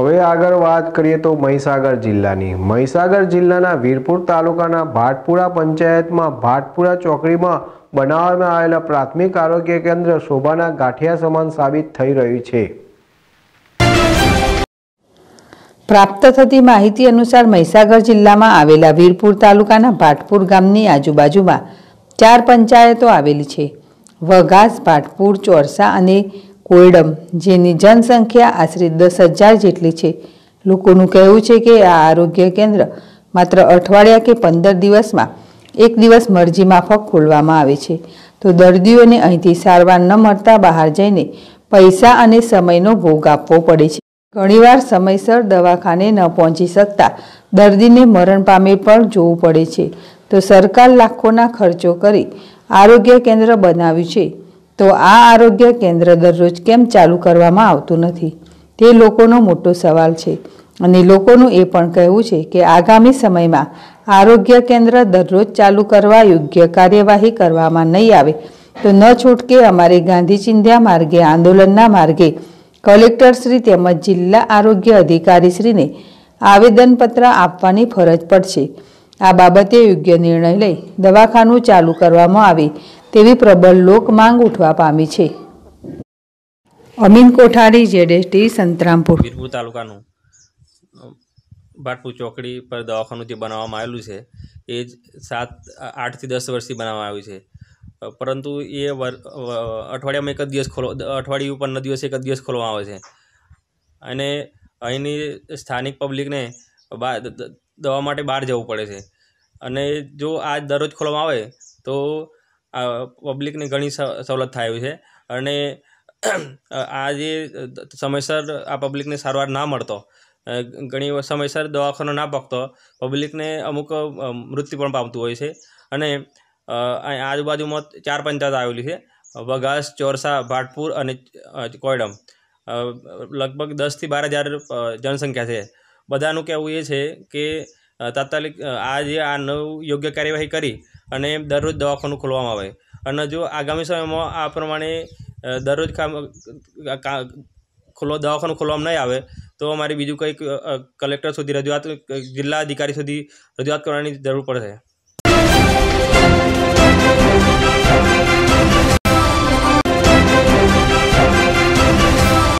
હવે આગળ વાત કરીએ તો મહીસાગર જિલ્લાની મહીસાગર જિલ્લાના વીરપુર તાલુકાના ભાટપુરા પંચાયતમાં ભાટપુરા ચોકડીમાં બનાવવામાં આવેલા પ્રાથમિક આરોગ્ય કેન્દ્ર શોભાના ગાંઠિયા સમાન સાબિત થઈ રહ્યું છે પ્રાપ્ત થતી માહિતી અનુસાર મહીસાગર જિલ્લામાં આવેલા વીરપુર તાલુકાના ભાટપુર ગામની આજુબાજુમાં ચાર પંચાયતો આવેલી છે વઘાસ ભાટપુર ચોરસા અને કોયડમ જેની જનસંખ્યા આશરે દસ હજાર જેટલી છે લોકોનું કહેવું છે કે આ આરોગ્ય કેન્દ્ર માત્ર અઠવાડિયા કે પંદર દિવસમાં એક દિવસ મરજી માફક ખોલવામાં આવે છે તો દર્દીઓને અહીંથી સારવાર ન મળતા બહાર જઈને પૈસા અને સમયનો ભોગ આપવો પડે છે ઘણીવાર સમયસર દવાખાને ન પહોંચી શકતા દર્દીને મરણ પામે પણ જોવું પડે છે તો સરકાર લાખોના ખર્ચો કરી આરોગ્ય કેન્દ્ર બનાવ્યું છે તો આ આરોગ્ય કેન્દ્ર દરરોજ કેમ ચાલુ કરવામાં આવતું નથી તે લોકોનો મોટો સવાલ છે અને લોકોનું એ પણ કહેવું છે કે આગામી સમયમાં આરોગ્ય કેન્દ્ર દરરોજ ચાલુ કરવા યોગ્ય કાર્યવાહી કરવામાં નહીં આવે તો ન છૂટકે અમારે ગાંધી ચિંધ્યા માર્ગે આંદોલનના માર્ગે કલેક્ટરશ્રી તેમજ જિલ્લા આરોગ્ય અધિકારીશ્રીને આવેદનપત્ર આપવાની ફરજ પડશે આ બાબતે યોગ્ય નિર્ણય લઈ દવાખાનું ચાલુ કરવામાં આવે તેવી પ્રબળ લોક માંગ ઉઠવા પામી છે અમીન કોઠારી જેડેસટી સંતરામપુર વીરપુર તાલુકાનું ભાટપુર ચોકડી પર દવાખાનું જે બનાવવામાં આવેલું છે એ જ સાત આઠથી દસ વર્ષથી બનાવવામાં આવ્યું છે પરંતુ એ વર અઠવાડિયામાં એક જ દિવસ ખોલો અઠવાડિયું પરના દિવસે એક જ દિવસ ખોલવામાં આવે છે અને અહીંની સ્થાનિક પબ્લિકને દવા માટે બહાર જવું પડે છે અને જો આ દરરોજ ખોલવામાં આવે તો પબ્લિકને ઘણી સવલત થાય છે અને આ જે સમયસર આ પબ્લિકને સારવાર ના મળતો ઘણી સમયસર દવાખાનો ના પકતો પબ્લિકને અમુક મૃત્યુ પણ પામતું હોય છે અને આજુબાજુમાં ચાર પંચાયત આવેલી છે વઘાસ ચોરસા ભાટપુર અને કોયડમ લગભગ દસથી બાર હજાર જનસંખ્યા છે બધાનું કહેવું એ છે કે તાત્કાલિક આ જે આ નવ યોગ્ય કાર્યવાહી કરી અને દરરોજ દવાખાનું ખોલવામાં આવે અને જો આગામી સમયમાં આ પ્રમાણે દરરોજ ખોલવા દવાખાનું ખોલવામાં નહીં આવે તો અમારે બીજું કંઈક કલેક્ટર સુધી રજૂઆત જિલ્લા અધિકારી સુધી રજૂઆત કરવાની જરૂર પડશે